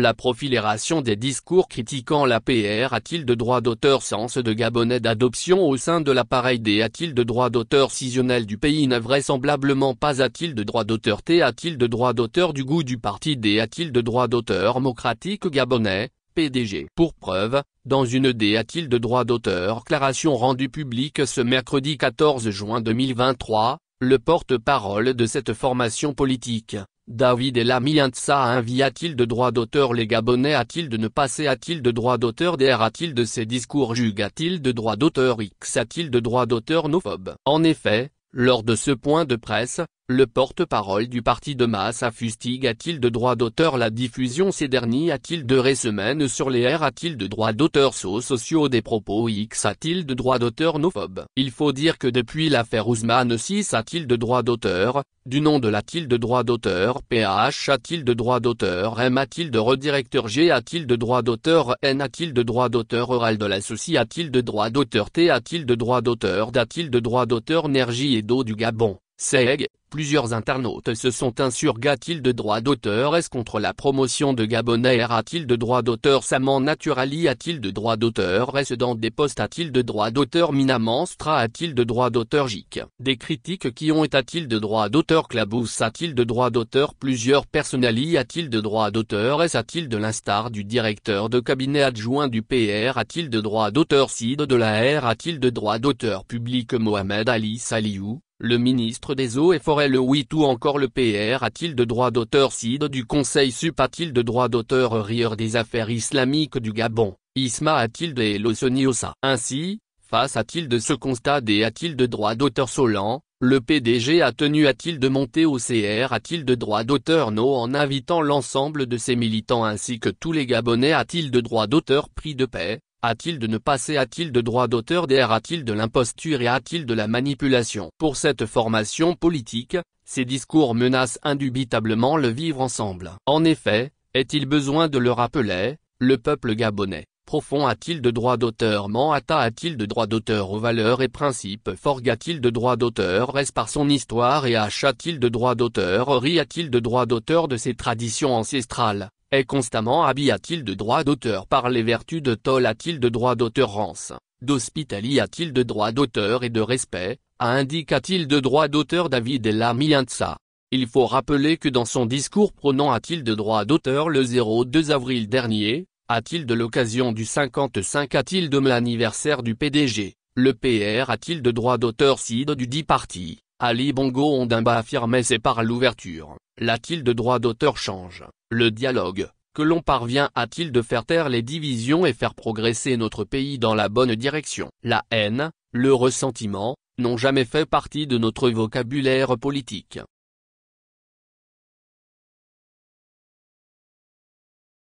La profilération des discours critiquant la PR a-t-il de droit d'auteur Sens de Gabonais d'adoption au sein de l'appareil D a-t-il de droit d'auteur scissionnel du pays vraisemblablement pas a-t-il de droit d'auteur T a-t-il de droit d'auteur du goût du parti D a-t-il de droit d'auteur démocratique gabonais PDG. Pour preuve, dans une D a-t-il de droit d'auteur déclaration rendue publique ce mercredi 14 juin 2023, le porte-parole de cette formation politique, David et Lamiantsa Intsa a-t-il de droit d'auteur les Gabonais a-t-il de ne passer a-t-il de droit d'auteur DR a-t-il de ses discours Jug a-t-il de droit d'auteur X a-t-il de droit d'auteur nophobe En effet, lors de ce point de presse, le porte-parole du parti de masse Fustig a-t-il de droit d'auteur la diffusion ces derniers a-t-il de ré sur les airs a-t-il de droit d'auteur so sociaux des propos X a-t-il de droit d'auteur nophobe Il faut dire que depuis l'affaire Ousmane 6 a-t-il de droit d'auteur, du nom de l'a-t-il de droit d'auteur PH a-t-il de droit d'auteur M a-t-il de redirecteur G a-t-il de droit d'auteur N a-t-il de droit d'auteur oral de la souci a-t-il de droit d'auteur T a-t-il de droit d'auteur d a-t-il de droit d'auteur Nergie et d'eau du Gabon Seg, Plusieurs internautes se sont insurgés At-il de droit d'auteur Est-ce contre la promotion de Gabonair A-t-il de droit d'auteur Saman Naturali A-t-il de droit d'auteur est dans des postes A-t-il de droit d'auteur Minamenstra A-t-il de droit d'auteur Jic Des critiques qui ont été-il de droit d'auteur Clabous A-t-il de droit d'auteur Plusieurs personnalis A-t-il de droit d'auteur Est-ce A-t-il de l'instar du directeur de cabinet adjoint du PR A-t-il de droit d'auteur Sid de la R A-t-il de droit d'auteur Public Mohamed Ali Saliou le ministre des Eaux et Forêts le 8 ou encore le PR a-t-il de droit d'auteur CID du Conseil SUP a-t-il de droit d'auteur Rieur des affaires islamiques du Gabon, Isma a-t-il de Elosoniosa Ainsi, face a-t-il de ce constat et a-t-il de droit d'auteur Solan, le PDG a tenu a-t-il de monter au CR a-t-il de droit d'auteur No en invitant l'ensemble de ses militants ainsi que tous les Gabonais a-t-il de droit d'auteur Prix de paix a-t-il de ne passer A-t-il de droit d'auteur DR A-t-il de l'imposture et A-t-il de la manipulation Pour cette formation politique, ces discours menacent indubitablement le vivre ensemble. En effet, est-il besoin de le rappeler, le peuple gabonais profond a-t-il de droit d'auteur Manhata a-t-il de droit d'auteur aux valeurs et principes Forg a-t-il de droit d'auteur Reste par son histoire et achat a-t-il de droit d'auteur Ri a-t-il de droit d'auteur de ses traditions ancestrales est constamment habillé a-t-il de droit d'auteur par les vertus de Toll a-t-il de droit d'auteur Rance, d'hospitali a-t-il de droit d'auteur et de respect, a indiqua-t-il de droit d'auteur David et Il faut rappeler que dans son discours prenant a-t-il de droit d'auteur le 02 avril dernier, a-t-il de l'occasion du 55 a-t-il de l'anniversaire du PDG, le PR a-t-il de droit d'auteur CID du dit parti, Ali Bongo Ondimba affirmait c'est par l'ouverture la-t-il de droit d'auteur change, le dialogue, que l'on parvient à-t-il de faire taire les divisions et faire progresser notre pays dans la bonne direction La haine, le ressentiment, n'ont jamais fait partie de notre vocabulaire politique.